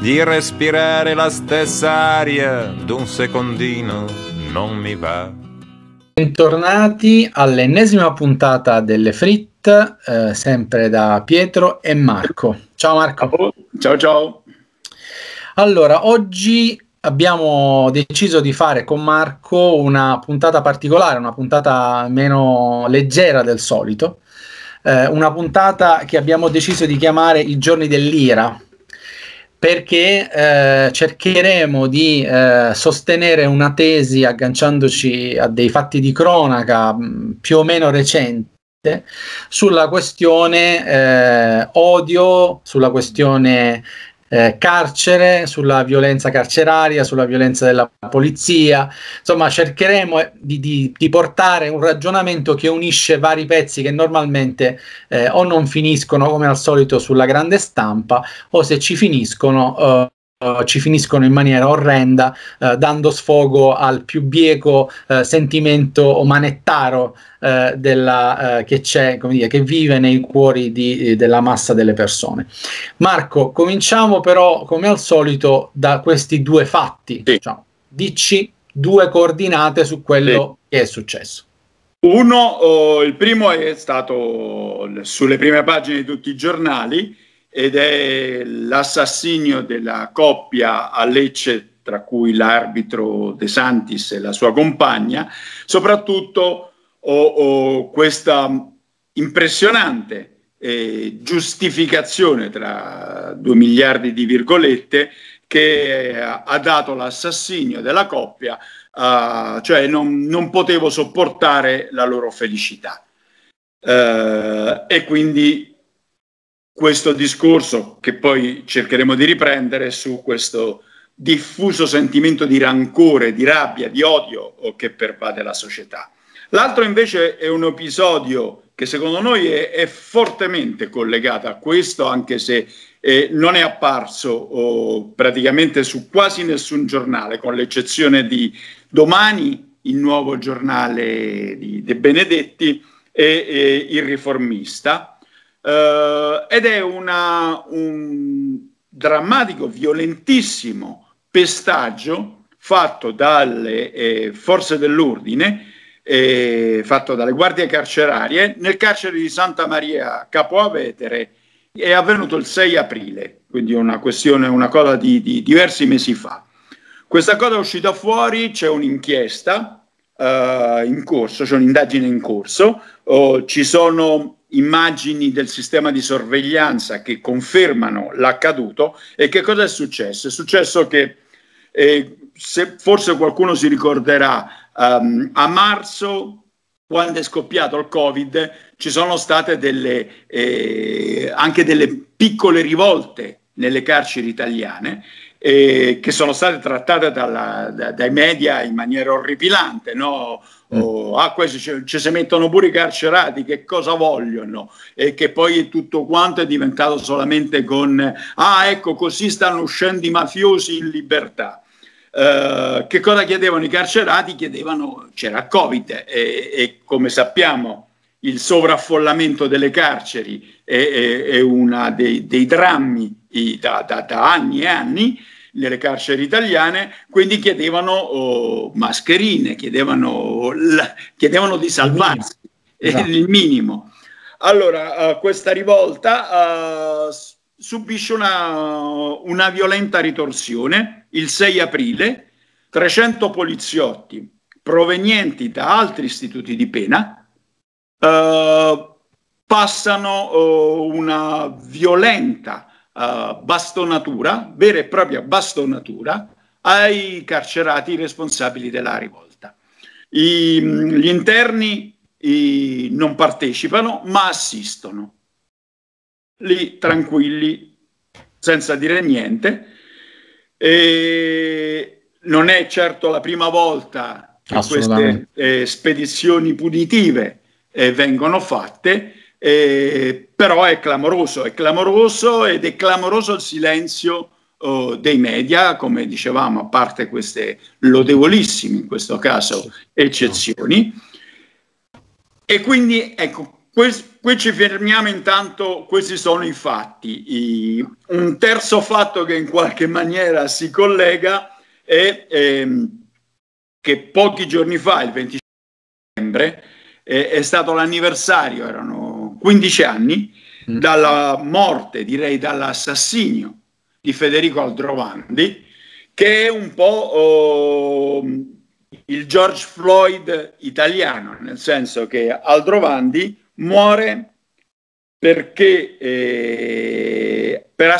di respirare la stessa aria d'un secondino non mi va. Bentornati all'ennesima puntata delle Frit, eh, sempre da Pietro e Marco. Ciao Marco. Ciao ciao. Allora, oggi abbiamo deciso di fare con Marco una puntata particolare, una puntata meno leggera del solito, eh, una puntata che abbiamo deciso di chiamare i giorni dell'ira, perché eh, cercheremo di eh, sostenere una tesi agganciandoci a dei fatti di cronaca mh, mm, più o meno recenti sulla questione eh, odio, sulla questione eh, carcere, sulla violenza carceraria, sulla violenza della polizia. Insomma, cercheremo eh, di, di, di portare un ragionamento che unisce vari pezzi che normalmente eh, o non finiscono come al solito sulla grande stampa o se ci finiscono eh, eh, ci finiscono in maniera orrenda, eh, dando sfogo al più bieco eh, sentimento manettaro eh, della, eh, che c'è, come dire, che vive nei cuori di, eh, della massa delle persone. Marco, cominciamo però, come al solito, da questi due fatti. Sì. Diciamo, dici due coordinate su quello sì. che è successo. Uno, oh, il primo è stato sulle prime pagine di tutti i giornali, ed è l'assassinio della coppia a Lecce, tra cui l'arbitro De Santis e la sua compagna, soprattutto ho, ho questa impressionante eh, giustificazione tra due miliardi di virgolette che eh, ha dato l'assassinio della coppia, uh, cioè non, non, potevo sopportare la loro felicità. Uh, e quindi questo discorso, che poi cercheremo di riprendere, su questo diffuso sentimento di rancore, di rabbia, di odio che pervade la società. L'altro invece è un episodio che secondo noi è, è fortemente collegato a questo, anche se eh, non è apparso oh, praticamente su quasi nessun giornale, con l'eccezione di domani, il nuovo giornale di De Benedetti e, e il riformista eh, ed è una, un drammatico, violentissimo pestaggio fatto dalle eh, forze dell'ordine, eh, fatto dalle guardie carcerarie, nel carcere di Santa Maria Capo Avetere, è avvenuto il 6 aprile, quindi una questione, una cosa di, di diversi mesi fa. Questa cosa è uscita fuori, c'è un'inchiesta eh, in corso, c'è un'indagine in corso, oh, ci sono immagini del sistema di sorveglianza che confermano l'accaduto e che cosa è successo? È successo che, eh, se forse qualcuno si ricorderà, um, a marzo, quando è scoppiato il Covid, ci sono state delle, eh, anche delle piccole rivolte nelle carceri italiane eh, che sono state trattate dalla, da, dai media in maniera orripilante, no? Oh, ah, questi ci, si mettono pure i carcerati, che cosa vogliono? E che poi tutto quanto è diventato solamente con, ah ecco, così stanno uscendo i mafiosi in libertà. Eh, che cosa chiedevano i carcerati? Chiedevano, c'era Covid e, e come sappiamo il sovraffollamento delle carceri è, è, è uno dei, dei, drammi da, da, da, anni e anni nelle carceri italiane, quindi chiedevano oh, mascherine, chiedevano, la, chiedevano, di salvarsi, il minimo. Eh, il esatto. minimo. Allora, uh, questa rivolta uh, subisce una, una violenta ritorsione il 6 aprile, 300 poliziotti provenienti da altri istituti di pena, eh, passano eh, una violenta eh, bastonatura, vera e propria bastonatura, ai carcerati responsabili della rivolta. I, gli interni i, non partecipano, ma assistono, lì tranquilli, senza dire niente. E non è certo la prima volta che queste eh, spedizioni punitive eh, vengono fatte, eh, però è clamoroso, è clamoroso ed è clamoroso il silenzio eh, dei media, come dicevamo, a parte queste lodevolissime, in questo caso, eccezioni. E quindi, ecco, qui ci fermiamo intanto, questi sono i fatti. I, un terzo fatto che in qualche maniera si collega è ehm, che pochi giorni fa, il 25 settembre, eh, è stato l'anniversario, erano 15 anni, mm. dalla morte, direi dall'assassinio di Federico Aldrovandi, che è un po' oh, il George Floyd italiano, nel senso che Aldrovandi muore perché eh, per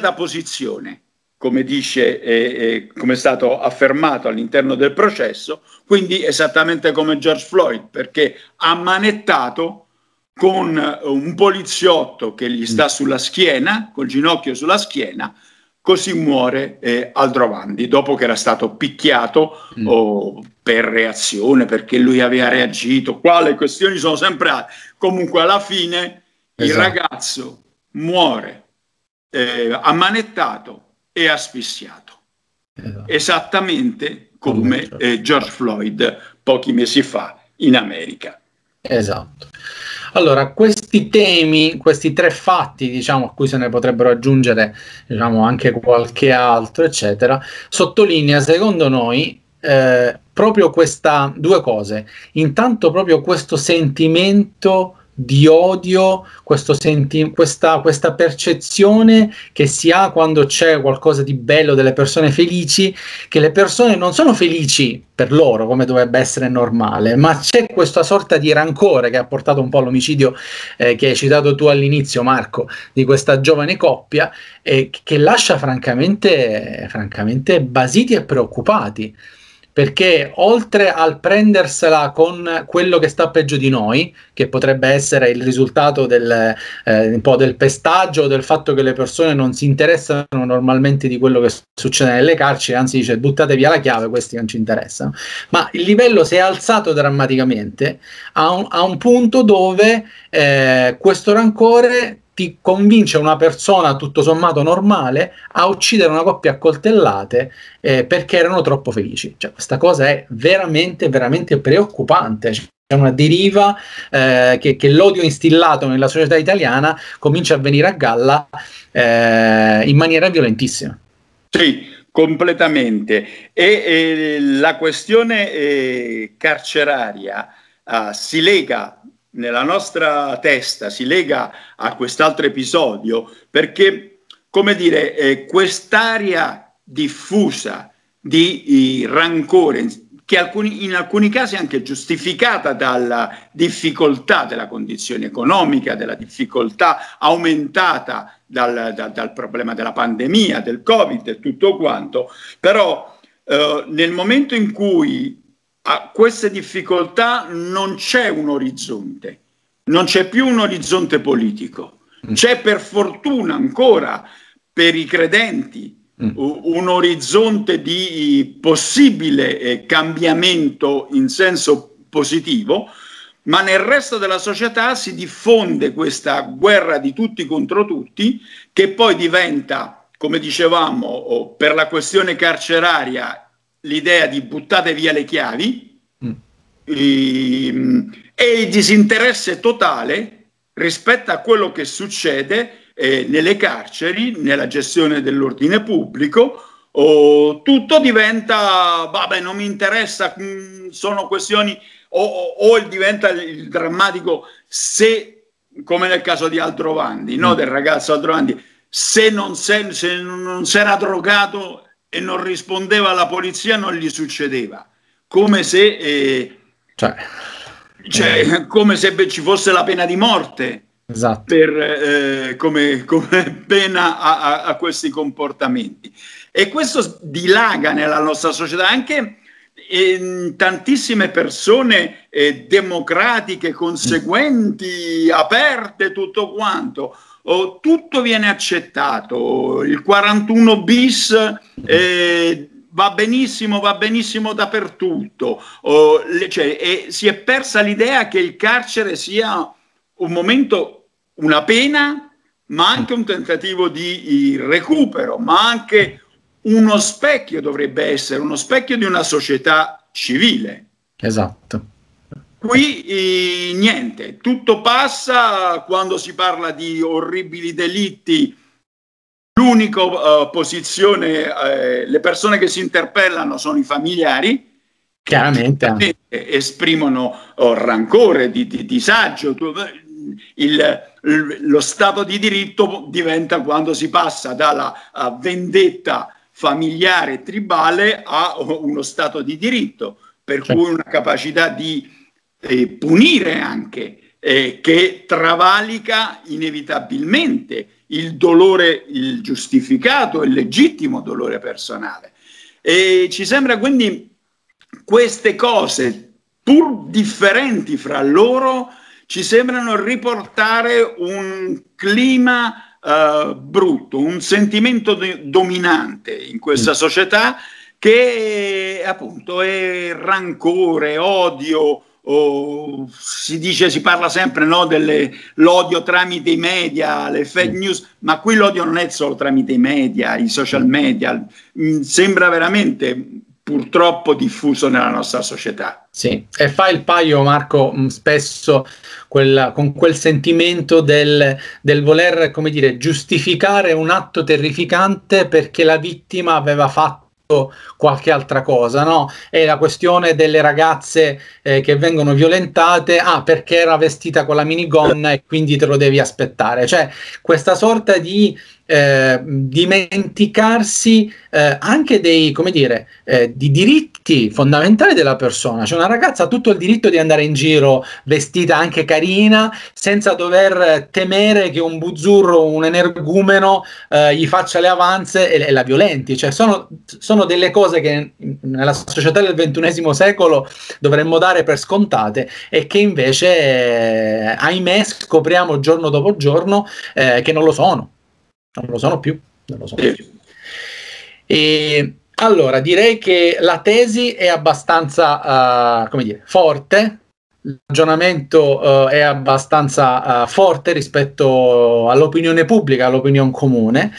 da posizione come, dice, eh, come è stato affermato all'interno del processo, quindi esattamente come George Floyd, perché ha manettato con un poliziotto che gli sta mm. sulla schiena, col ginocchio sulla schiena, così muore eh, Aldrovandi dopo che era stato picchiato mm. oh, per reazione, perché lui aveva reagito, qua le questioni sono sempre altre. Comunque alla fine esatto. il ragazzo muore eh, ammanettato e asfissiato. Esatto. Esattamente come eh, George Floyd pochi mesi fa in America. Esatto. Allora, questi temi, questi tre fatti, diciamo, a cui se ne potrebbero aggiungere diciamo, anche qualche altro, eccetera, sottolinea secondo noi eh, proprio queste due cose. Intanto proprio questo sentimento di odio, senti- questa, questa, percezione che si ha quando c'è qualcosa di bello delle persone felici, che le persone non sono felici per loro come dovrebbe essere normale, ma c'è questa sorta di rancore che ha portato un po' all'omicidio eh, che hai citato tu all'inizio Marco, di questa giovane coppia, eh, che lascia francamente, francamente basiti e preoccupati perché oltre al prendersela con quello che sta peggio di noi, che potrebbe essere il risultato del, eh, un po' del pestaggio, del fatto che le persone non si interessano normalmente di quello che succede nelle carceri, anzi dice buttate via la chiave, questi non ci interessano, ma il livello si è alzato drammaticamente a un, a un punto dove eh, questo rancore ti convince una persona tutto sommato normale a uccidere una coppia a coltellate eh, perché erano troppo felici. Cioè, questa cosa è veramente, veramente preoccupante. C'è una deriva eh, che, che, l'odio instillato nella società italiana comincia a venire a galla eh, in maniera violentissima. Sì, completamente. E, e la questione eh, carceraria ah, si lega nella nostra testa si lega a quest'altro episodio perché, come dire, eh, quest'area diffusa di rancore, che alcuni, in alcuni casi è anche giustificata dalla difficoltà della condizione economica, della difficoltà aumentata dal, dal, dal problema della pandemia, del Covid e tutto quanto, però eh, nel momento in cui a queste difficoltà non c'è un orizzonte, non c'è più un orizzonte politico, mm. c'è per fortuna ancora per i credenti mm. un orizzonte di possibile eh, cambiamento in senso positivo, ma nel resto della società si diffonde questa guerra di tutti contro tutti che poi diventa, come dicevamo, per la questione carceraria l'idea di buttate via le chiavi mm. e, ehm, e il disinteresse totale rispetto a quello che succede eh, nelle carceri, nella gestione dell'ordine pubblico, oh, tutto diventa, vabbè non mi interessa, mh, mm, sono questioni, o, o, o, diventa il drammatico se, come nel caso di Aldrovandi, no, mm. del ragazzo Aldrovandi, se non, se, se non si era drogato e non rispondeva alla polizia non gli succedeva, come se, eh, cioè, cioè, eh. come se beh, ci fosse la pena di morte esatto. per, eh, come, come, pena a, a, a, questi comportamenti. E questo dilaga nella nostra società anche eh, tantissime persone eh, democratiche, conseguenti, aperte, tutto quanto oh, tutto viene accettato, il 41 bis eh, va benissimo, va benissimo dappertutto, oh, cioè, e si è persa l'idea che il carcere sia un momento, una pena, ma anche un tentativo di recupero, ma anche uno specchio dovrebbe essere, uno specchio di una società civile. Esatto. Qui eh, niente, tutto passa quando si parla di orribili delitti. L'unica eh, posizione, eh, le persone che si interpellano sono i familiari, chiaramente esprimono oh, rancore, di, di disagio. Eh, il, lo Stato di diritto diventa quando si passa dalla eh, vendetta familiare e tribale a oh, uno Stato di diritto, per cioè. cui una capacità di eh, punire anche, eh, che travalica inevitabilmente il dolore, il giustificato e legittimo dolore personale. E ci sembra quindi queste cose, pur differenti fra loro, ci sembrano riportare un clima eh, brutto, un sentimento dominante in questa mm. società che appunto è rancore, odio, o si dice, si parla sempre no, dell'odio tramite i media, le fake news, ma qui l'odio non è solo tramite i media, i social media, mm, sembra veramente purtroppo diffuso nella nostra società. Sì, e fa il paio Marco mm, spesso quella, con quel sentimento del, del, voler, come dire, giustificare un atto terrificante perché la vittima aveva fatto qualche altra cosa, no? È la questione delle ragazze eh, che vengono violentate, ah, perché era vestita con la minigonna e quindi te lo devi aspettare. Cioè, questa sorta di Ehm, dimenticarsi eh, anche dei, come dire, eh, di diritti fondamentali della persona. Cioè una ragazza ha tutto il diritto di andare in giro vestita anche carina, senza dover temere che un buzzurro, un energumeno eh, gli faccia le avanze e, e la violenti. Cioè sono, sono delle cose che nella società del XXI secolo dovremmo dare per scontate e che invece, eh, ahimè, scopriamo giorno dopo giorno eh, che non lo sono non lo sono eh. più. Lo sono sì. Eh. più. E, allora, direi che la tesi è abbastanza, uh, come dire, forte, il ragionamento eh, è abbastanza eh, forte rispetto all'opinione pubblica, all'opinione comune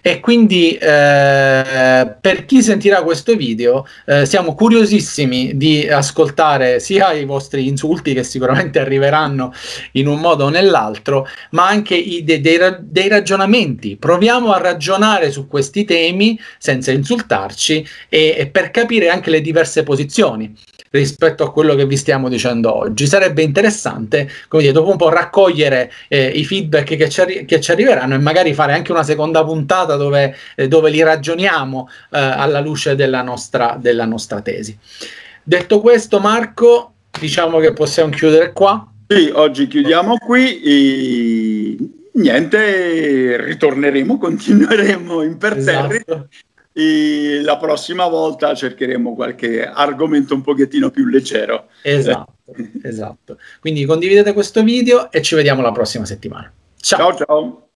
e quindi eh, per chi sentirà questo video eh, siamo curiosissimi di ascoltare sia i vostri insulti che sicuramente arriveranno in un modo o nell'altro, ma anche i, dei, dei, dei ragionamenti. Proviamo a ragionare su questi temi senza insultarci e, e per capire anche le diverse posizioni rispetto a quello che vi stiamo dicendo oggi oggi. Sarebbe interessante, come dire, dopo un po' raccogliere eh, i feedback che ci, arri- che ci, arriveranno e magari fare anche una seconda puntata dove, eh, dove li ragioniamo eh, alla luce della nostra, della nostra tesi. Detto questo, Marco, diciamo che possiamo chiudere qua. Sì, oggi chiudiamo qui. E niente, ritorneremo, continueremo imperterriti. Esatto. E la prossima volta cercheremo qualche argomento un pochettino più leggero. Esatto, esatto. Quindi condividete questo video e ci vediamo la prossima settimana. Ciao ciao. ciao.